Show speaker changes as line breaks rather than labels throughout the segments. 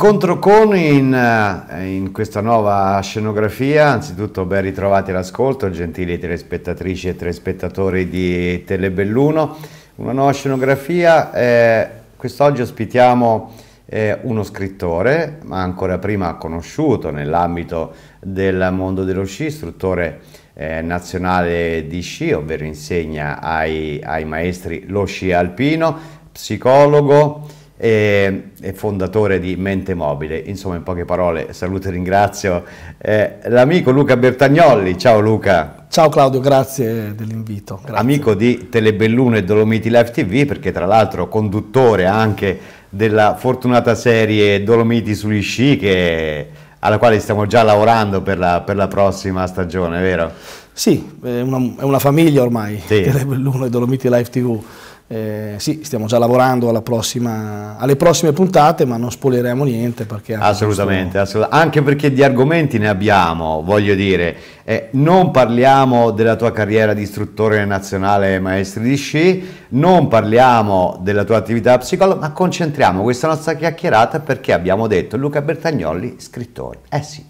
Incontro con in, eh, in, questa nuova scenografia, anzitutto ben ritrovati all'ascolto, gentili telespettatrici e telespettatori di Telebelluno, una nuova scenografia, eh, quest'oggi ospitiamo eh, uno scrittore, ma ancora prima conosciuto nell'ambito del mondo dello sci, istruttore eh, nazionale di sci, ovvero insegna ai, ai maestri lo sci alpino, psicologo, e, e fondatore di Mente Mobile. Insomma, in poche parole, saluto e ringrazio eh, l'amico Luca Bertagnolli. Ciao Luca.
Ciao Claudio, grazie dell'invito. Amico
di Telebelluno e Dolomiti Live TV, perché tra l'altro conduttore anche della fortunata serie Dolomiti sugli sci che, alla quale stiamo già lavorando per la, per la prossima stagione, vero?
Sì, è una, è una famiglia ormai, sì. Telebelluno e Dolomiti Live TV eh, sì, stiamo già lavorando prossima, alle prossime puntate, ma non spoileremo niente. Perché
assolutamente, questo... assolutamente, anche perché di argomenti ne abbiamo, voglio dire, eh, non parliamo della tua carriera di istruttore nazionale maestri di sci, non parliamo della tua attività psicologica, ma concentriamo questa nostra chiacchierata perché abbiamo detto Luca Bertagnoli, scrittore. Eh sì.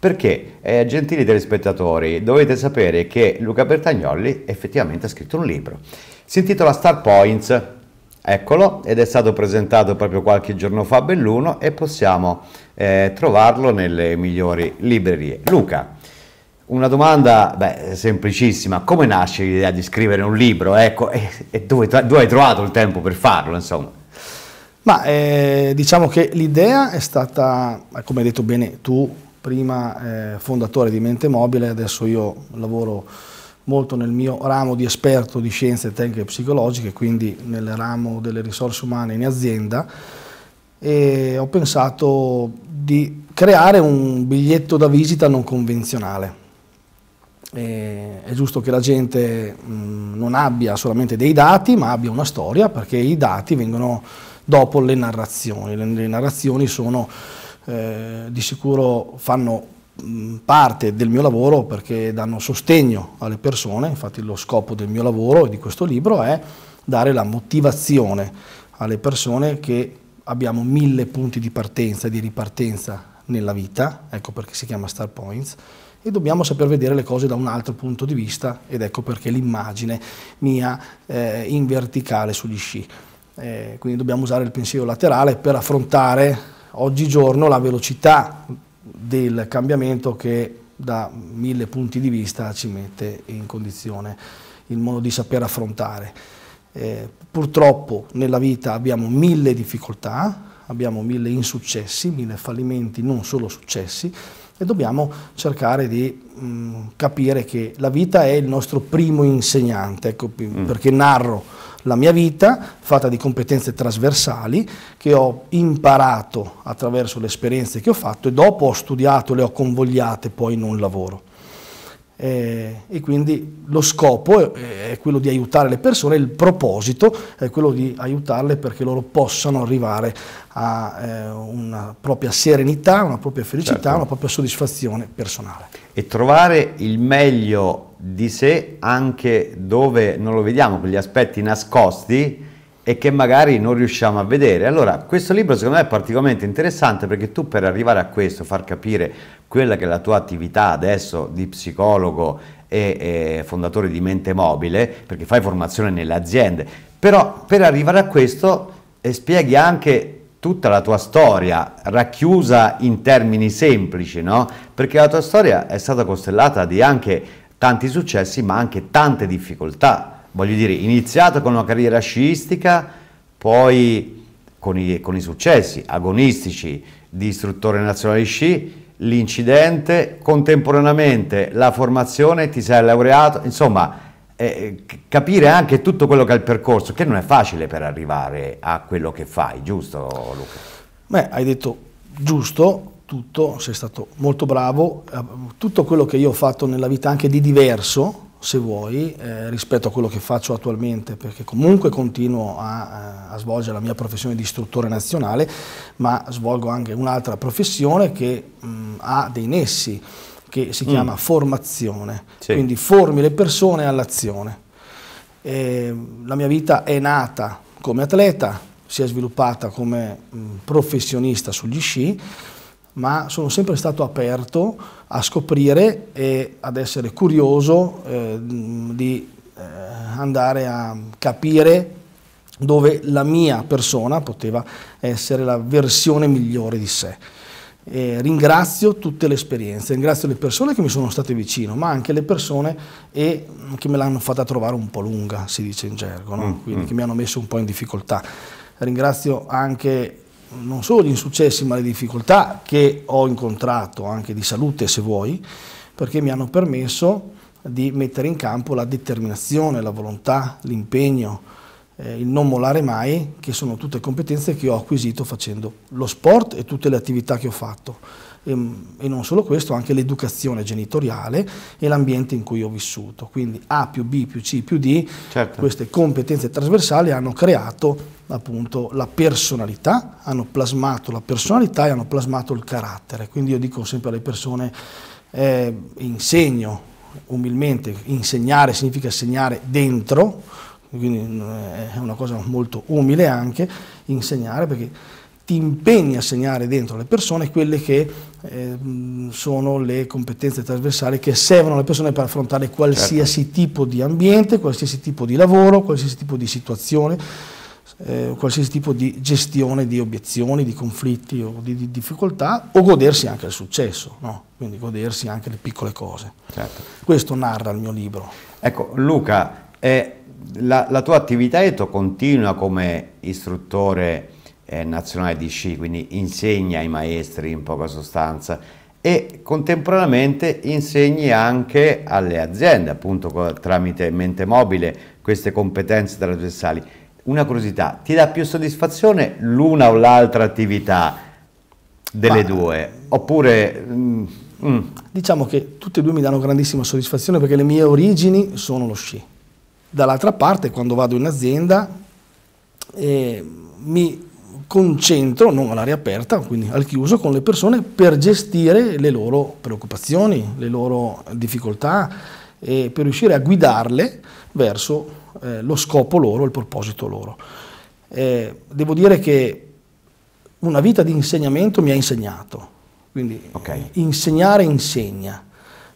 Perché, eh, gentili telespettatori, dovete sapere che Luca Bertagnoli effettivamente ha scritto un libro. Si intitola Star Points, eccolo, ed è stato presentato proprio qualche giorno fa a Belluno e possiamo eh, trovarlo nelle migliori librerie. Luca, una domanda beh, semplicissima, come nasce l'idea di scrivere un libro? Ecco, e, e dove, dove, hai trovato il tempo per farlo, insomma?
Ma eh, diciamo che l'idea è stata, come hai detto bene tu, prima eh, fondatore di Mente Mobile, adesso io lavoro molto nel mio ramo di esperto di scienze tecniche e psicologiche, quindi nel ramo delle risorse umane in azienda, e ho pensato di creare un biglietto da visita non convenzionale. E è giusto che la gente mm, non abbia solamente dei dati, ma abbia una storia, perché i dati vengono dopo le narrazioni. Le, le narrazioni sono eh, di sicuro fanno Mm, parte del mio lavoro perché danno sostegno alle persone, infatti lo scopo del mio lavoro e di questo libro è dare la motivazione alle persone che abbiamo mille punti di partenza e di ripartenza nella vita, ecco perché si chiama Star Points, e dobbiamo saper vedere le cose da un altro punto di vista ed ecco perché l'immagine mia eh, in verticale sugli sci. Eh, quindi dobbiamo usare il pensiero laterale per affrontare oggigiorno la velocità del cambiamento che da mille punti di vista ci mette in condizione il modo di saper affrontare. Eh, purtroppo nella vita abbiamo mille difficoltà, abbiamo mille insuccessi, mille fallimenti, non solo successi, e dobbiamo cercare di mh, mm, capire che la vita è il nostro primo insegnante, ecco, mm. perché narro la mia vita, fatta di competenze trasversali che ho imparato attraverso le esperienze che ho fatto e dopo ho studiato, le ho convogliate poi in un lavoro. Eh, e quindi lo scopo è, è, quello di aiutare le persone, il proposito è quello di aiutarle perché loro possano arrivare a eh, una propria serenità, una propria felicità, certo. una propria soddisfazione personale.
E trovare il meglio di sé anche dove non lo vediamo, quegli aspetti nascosti e che magari non riusciamo a vedere. Allora, questo libro secondo me è particolarmente interessante perché tu per arrivare a questo, far capire quella che è la tua attività adesso di psicologo e, e fondatore di Mente Mobile, perché fai formazione nelle aziende, però per arrivare a questo eh, spieghi anche tutta la tua storia racchiusa in termini semplici, no? Perché la tua storia è stata costellata di anche tanti successi ma anche tante difficoltà. Voglio dire, iniziato con una carriera sciistica, poi con i, con i successi agonistici di istruttore nazionale di sci, l'incidente, contemporaneamente la formazione, ti sei laureato, insomma eh, capire anche tutto quello che è il percorso, che non è facile per arrivare a quello che fai, giusto Luca?
Beh, hai detto giusto, tutto, sei stato molto bravo, eh, tutto quello che io ho fatto nella vita anche di diverso, se vuoi, eh, rispetto a quello che faccio attualmente, perché comunque continuo a, eh, a, svolgere la mia professione di istruttore nazionale, ma svolgo anche un'altra professione che mh, mm, ha dei nessi, che si mm. chiama mm. formazione, sì. quindi formi le persone all'azione. Eh, la mia vita è nata come atleta, si è sviluppata come mm, professionista sugli sci, ma sono sempre stato aperto a scoprire e ad essere curioso eh, di eh, andare a capire dove la mia persona poteva essere la versione migliore di sé. E ringrazio tutte le esperienze, ringrazio le persone che mi sono state vicino, ma anche le persone mm, che me l'hanno fatta trovare un po' lunga, si dice in gergo, no? Mm, quindi mm. che mi hanno messo un po' in difficoltà. Ringrazio anche non solo gli insuccessi ma le difficoltà che ho incontrato anche di salute se vuoi, perché mi hanno permesso di mettere in campo la determinazione, la volontà, l'impegno, eh, il non mollare mai, che sono tutte competenze che ho acquisito facendo lo sport e tutte le attività che ho fatto. Ehm, e, non solo questo, anche l'educazione genitoriale e l'ambiente in cui ho vissuto. Quindi A più B più C più D, certo. queste competenze trasversali hanno creato appunto la personalità, hanno plasmato la personalità e hanno plasmato il carattere. Quindi io dico sempre alle persone, eh, insegno umilmente, insegnare significa segnare dentro, quindi eh, è una cosa molto umile anche insegnare perché ti impegni a segnare dentro le persone quelle che eh, sono le competenze trasversali che servono alle persone per affrontare certo. qualsiasi certo. tipo di ambiente, qualsiasi tipo di lavoro, qualsiasi tipo di situazione, eh, qualsiasi tipo di gestione di obiezioni, di conflitti o di, di difficoltà, o godersi anche il successo, no? quindi godersi anche le piccole cose. Certo. Questo narra il mio libro. Ecco,
Luca, eh, la, la tua attività è tua continua come istruttore eh, nazionale di sci, quindi insegni ai maestri in poca sostanza e contemporaneamente insegni anche alle aziende, appunto tramite mente mobile, queste competenze trasversali. Una curiosità, ti dà più soddisfazione l'una o l'altra attività delle Ma, due? Oppure... Mm, mm.
Diciamo che tutte e due mi danno grandissima soddisfazione perché le mie origini sono lo sci. Dall'altra parte, quando vado in azienda, eh, mi concentro, non all'aria aperta, quindi al chiuso, con le persone per gestire le loro preoccupazioni, le loro difficoltà e per riuscire a guidarle verso eh, lo scopo loro, il proposito loro. Eh, devo dire che una vita di insegnamento mi ha insegnato, quindi okay. insegnare insegna.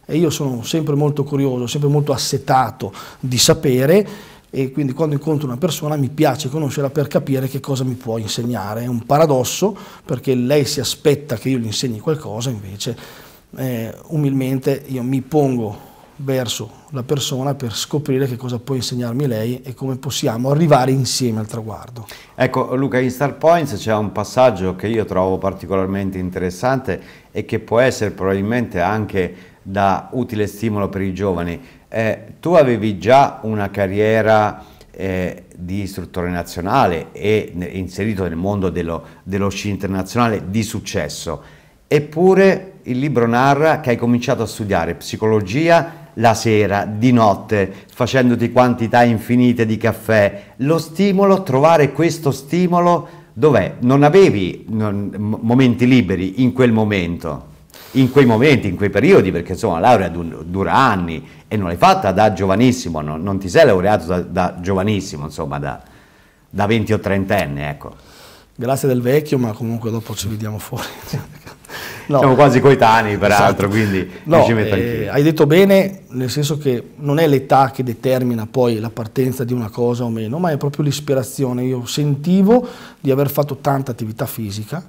E io sono sempre molto curioso, sempre molto assetato di sapere e quindi quando incontro una persona mi piace conoscerla per capire che cosa mi può insegnare. È un paradosso perché lei si aspetta che io gli insegni qualcosa, invece eh, umilmente io mi pongo verso la persona per scoprire che cosa può insegnarmi lei e come possiamo arrivare insieme al traguardo.
Ecco Luca, in Star Points c'è un passaggio che io trovo particolarmente interessante e che può essere probabilmente anche da utile stimolo per i giovani. Eh, tu avevi già una carriera eh, di istruttore nazionale e inserito nel mondo dello, dello sci internazionale di successo, eppure il libro narra che hai cominciato a studiare psicologia la sera, di notte, facendoti quantità infinite di caffè. Lo stimolo, trovare questo stimolo, dov'è? Non avevi non, momenti liberi in quel momento in quei momenti, in quei periodi, perché insomma la laurea dura anni e non l'hai fatta da giovanissimo, non, non ti sei laureato da, da giovanissimo, insomma da, da 20 o 30 anni, ecco.
Grazie del vecchio, ma comunque dopo ci vediamo fuori. No. Siamo quasi coetanei, peraltro, esatto. quindi no, eh, Hai detto bene, nel senso che non è l'età che determina poi la partenza di una cosa o meno, ma è proprio l'ispirazione. Io sentivo di aver fatto tanta attività fisica,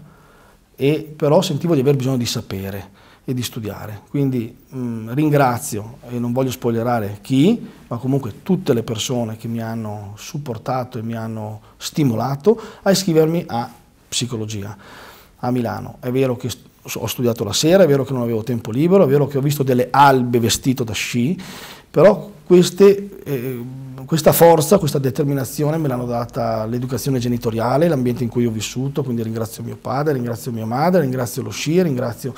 e però sentivo di aver bisogno di sapere e di studiare. Quindi mh, mm, ringrazio e non voglio spoilerare chi, ma comunque tutte le persone che mi hanno supportato e mi hanno stimolato a iscrivermi a psicologia a Milano. È vero che ho studiato la sera, è vero che non avevo tempo libero, è vero che ho visto delle albe vestito da sci, però queste, eh, questa forza, questa determinazione me l'hanno data l'educazione genitoriale, l'ambiente in cui ho vissuto, quindi ringrazio mio padre, ringrazio mia madre, ringrazio lo sci, ringrazio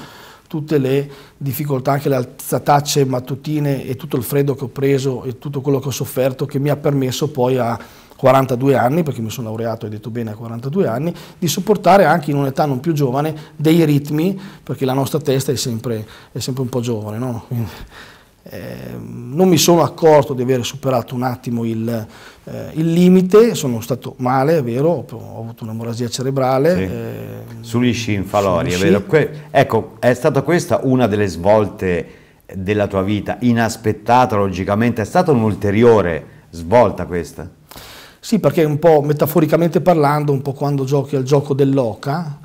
tutte le difficoltà, anche le alzatacce mattutine e tutto il freddo che ho preso e tutto quello che ho sofferto che mi ha permesso poi a 42 anni, perché mi sono laureato, e detto bene, a 42 anni, di sopportare anche in un'età non più giovane dei ritmi, perché la nostra testa è sempre, è sempre un po' giovane, no? Quindi, Ehm, non mi sono accorto di aver superato un attimo il, eh, il limite, sono stato male, è vero, ho, ho avuto un'emorragia cerebrale. Sì. Eh,
sugli sci in Falori, è vero. Que ecco, è stata questa una delle svolte della tua vita, inaspettata logicamente, è stata un'ulteriore svolta questa?
Sì, perché un po' metaforicamente parlando, un po' quando giochi al gioco dell'oca,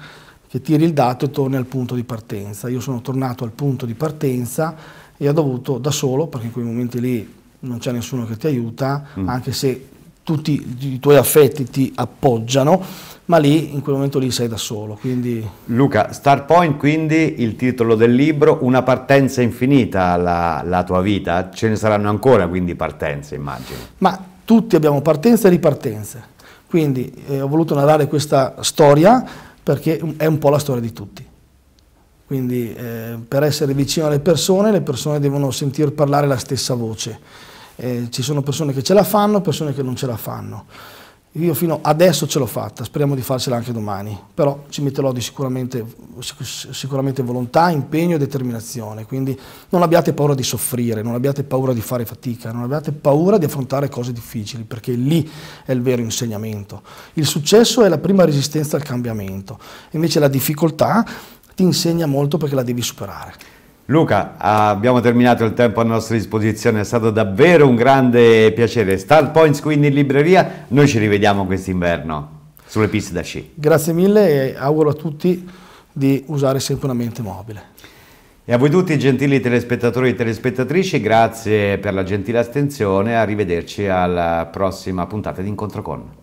che tiri il dato e torni al punto di partenza. Io sono tornato al punto di partenza e ha dovuto da solo, perché in quei momenti lì non c'è nessuno che ti aiuta, mm. anche se tutti i tuoi affetti ti appoggiano, ma lì in quel momento lì sei da solo. Quindi...
Luca, Point, quindi il titolo del libro, una partenza infinita la, la tua vita, ce ne saranno ancora quindi partenze immagino.
Ma tutti abbiamo partenze e ripartenze, quindi eh, ho voluto narrare questa storia perché è un po' la storia di tutti. Quindi eh, per essere vicino alle persone, le persone devono sentir parlare la stessa voce. Eh, ci sono persone che ce la fanno, persone che non ce la fanno. Io fino adesso ce l'ho fatta, speriamo di farcela anche domani, però ci metterò di sicuramente, sicuramente, volontà, impegno e determinazione, quindi non abbiate paura di soffrire, non abbiate paura di fare fatica, non abbiate paura di affrontare cose difficili, perché lì è il vero insegnamento. Il successo è la prima resistenza al cambiamento, invece la difficoltà ti insegna molto perché la devi superare.
Luca, abbiamo terminato il tempo a nostra disposizione, è stato davvero un grande piacere. Star Points quindi in libreria, noi ci rivediamo quest'inverno sulle piste da sci.
Grazie mille e auguro a tutti di usare sempre una mente mobile.
E a voi tutti gentili telespettatori e telespettatrici, grazie per la gentile attenzione, arrivederci alla prossima puntata di Incontro con.